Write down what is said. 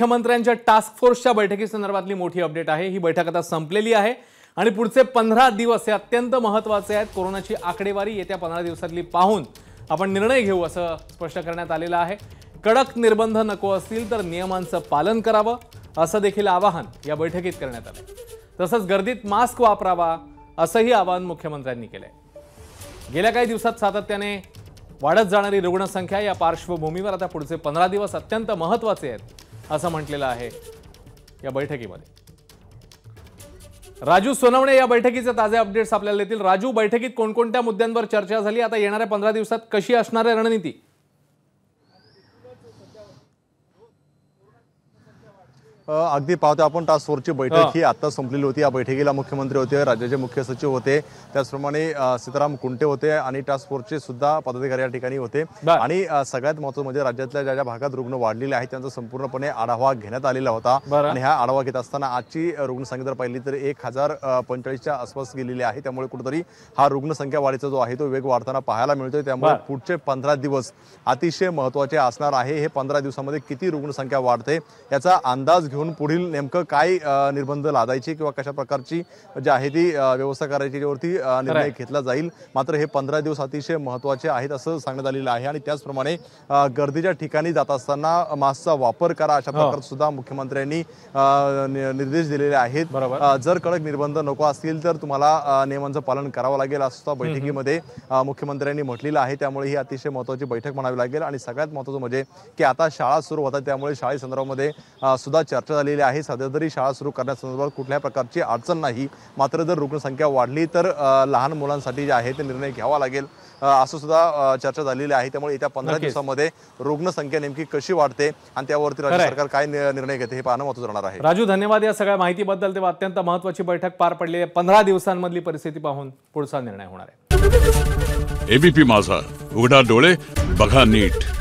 मुख्यमंत्र्यांच्या टास्क फोर्सच्या बैठकीसंदर्भातली मोठी अपडेट आहे ही बैठक आता संपलेली आहे आणि पुढचे पंधरा दिवस हे अत्यंत महत्त्वाचे आहेत कोरोनाची आकडेवारी येत्या पंधरा दिवसातली पाहून आपण निर्णय घेऊ असं स्पष्ट करण्यात आलेलं आहे कडक निर्बंध नको असतील तर नियमांचं पालन करावं असं देखील आवाहन या बैठकीत करण्यात आलं तसंच गर्दीत मास्क वापरावा असंही आवाहन मुख्यमंत्र्यांनी केलं आहे गेल्या काही दिवसात सातत्याने वाढत जाणारी रुग्णसंख्या या पार्श्वभूमीवर आता पुढचे पंधरा दिवस अत्यंत महत्त्वाचे आहेत असं म्हटलेलं आहे या बैठकीमध्ये राजू सोनवणे या बैठकीचे ताजे अपडेट्स आपल्याला देतील राजू बैठकीत कोणकोणत्या मुद्द्यांवर चर्चा झाली आता येणाऱ्या पंधरा दिवसात कशी असणार आहे रणनीती अगदी पाहतो आपण टास्क फोर्सची बैठक ही आता संपलेली होती या बैठकीला मुख्यमंत्री होते राज्याचे मुख्य सचिव होते त्याचप्रमाणे सीताराम कुंटे होते आणि टास्क फोर्सचे सुद्धा पदाधिकारी या ठिकाणी होते आणि सगळ्यात महत्त्वाचं म्हणजे राज्यातल्या ज्या ज्या भागात रुग्ण वाढलेले आहेत त्यांचा संपूर्णपणे आढावा घेण्यात आलेला होता आणि हा आढावा घेत असताना आजची रुग्णसंख्या जर पाहिली तर एक हजार पंचेचाळीसच्या आसपास गेलेली आहे त्यामुळे कुठेतरी हा रुग्णसंख्या वाढीचा जो आहे तो वेग वाढताना पाहायला मिळतोय त्यामुळे पुढचे पंधरा दिवस अतिशय महत्वाचे असणार आहे हे पंधरा दिवसामध्ये किती रुग्णसंख्या वाढते याचा अंदाज घेऊन घेऊन पुढील नेमकं काय निर्बंध लादायचे किंवा कशा प्रकारची जी आहे ती व्यवस्था करायची यावरती निर्णय घेतला जाईल मात्र हे पंधरा दिवस अतिशय महत्वाचे आहेत असं सांगण्यात आलेलं आहे आणि त्याचप्रमाणे गर्दीच्या ठिकाणी जात असताना मास्कचा वापर करा अशा हो. प्रकारे सुद्धा मुख्यमंत्र्यांनी निर्देश दिलेले आहेत जर कडक निर्बंध नको असतील तर तुम्हाला नियमांचं पालन करावं लागेल असं बैठकीमध्ये मुख्यमंत्र्यांनी म्हटलेलं आहे त्यामुळे ही अतिशय महत्वाची बैठक म्हणावी लागेल आणि सगळ्यात महत्वाचं म्हणजे की आता शाळा सुरू होतात त्यामुळे शाळेसंदर्भामध्ये सुद्धा चर्चा चर्चा झालेली आहे सध्या तरी शाळा सुरू करण्यासंदर्भात कुठल्याही प्रकारची अडचण नाही मात्र जर रुग्णसंख्या वाढली तर लहान मुलांसाठी जे आहे ते निर्णय घ्यावा लागेल असं सुद्धा चर्चा झालेली आहे त्यामुळे येत्या पंधरा दिवसामध्ये रुग्णसंख्या नेमकी कशी वाढते आणि त्यावरती राज्य सरकार काय निर्णय घेते हे पाहणं महत्वाचं राहणार आहे राजू धन्यवाद या सगळ्या माहितीबद्दल तेव्हा अत्यंत महत्वाची बैठक पार पडली आहे पंधरा दिवसांमधली परिस्थिती पाहून पुढचा निर्णय होणार आहे एबीपी माझा उघडा डोळे बघा नीट